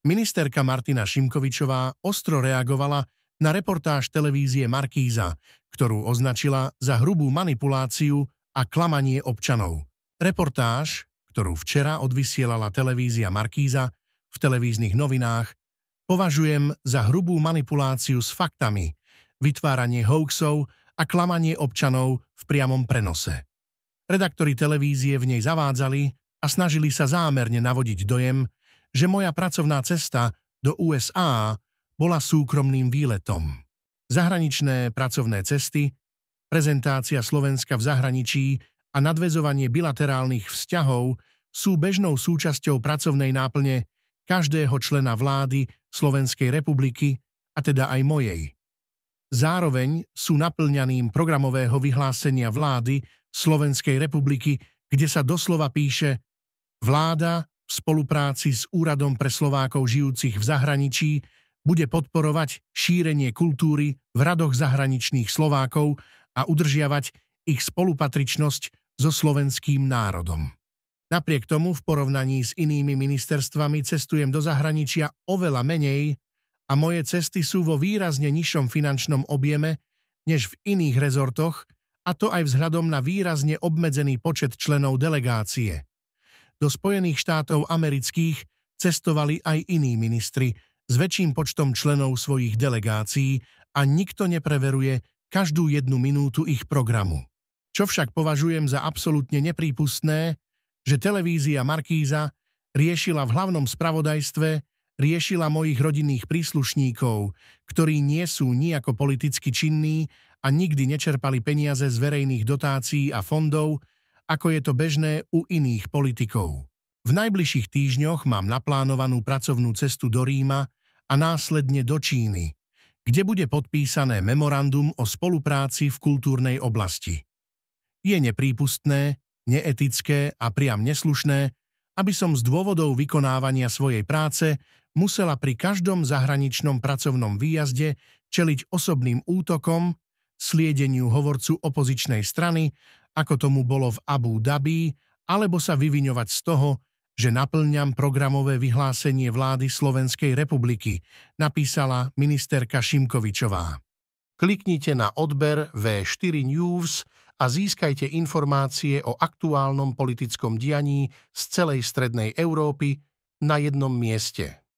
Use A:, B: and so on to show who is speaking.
A: Ministerka Martina Šimkovičová ostro reagovala na reportáž televízie Markíza, ktorú označila za hrubú manipuláciu a klamanie občanov. Reportáž, ktorú včera odvysielala televízia Markíza v televíznych novinách, považujem za hrubú manipuláciu s faktami, vytváranie hoaxov a klamanie občanov v priamom prenose. Redaktori televízie v nej zavádzali a snažili sa zámerne navodiť dojem, že moja pracovná cesta do USA bola súkromným výletom. Zahraničné pracovné cesty, prezentácia Slovenska v zahraničí a nadvezovanie bilaterálnych vzťahov sú bežnou súčasťou pracovnej náplne každého člena vlády Slovenskej republiky, a teda aj mojej. Zároveň sú naplňaným programového vyhlásenia vlády Slovenskej republiky, kde sa doslova píše Vláda v spolupráci s Úradom pre Slovákov žijúcich v zahraničí bude podporovať šírenie kultúry v radoch zahraničných Slovákov a udržiavať ich spolupatričnosť so slovenským národom. Napriek tomu v porovnaní s inými ministerstvami cestujem do zahraničia oveľa menej a moje cesty sú vo výrazne nižšom finančnom objeme než v iných rezortoch, a to aj vzhľadom na výrazne obmedzený počet členov delegácie. Do Spojených štátov amerických cestovali aj iní ministri s väčším počtom členov svojich delegácií a nikto nepreveruje každú jednu minútu ich programu. Čo však považujem za absolútne neprípustné, že televízia Markíza riešila v hlavnom spravodajstve, riešila mojich rodinných príslušníkov, ktorí nie sú nijako politicky činní a nikdy nečerpali peniaze z verejných dotácií a fondov, ako je to bežné u iných politikov. V najbližších týždňoch mám naplánovanú pracovnú cestu do Ríma a následne do Číny, kde bude podpísané memorandum o spolupráci v kultúrnej oblasti. Je neprípustné, neetické a priam neslušné, aby som z dôvodov vykonávania svojej práce musela pri každom zahraničnom pracovnom výjazde čeliť osobným útokom, sliedeniu hovorcu opozičnej strany ako tomu bolo v Abu Dhabi, alebo sa vyviňovať z toho, že naplňam programové vyhlásenie vlády Slovenskej republiky, napísala ministerka Šimkovičová. Kliknite na odber V4 News a získajte informácie o aktuálnom politickom dianí z celej Strednej Európy na jednom mieste.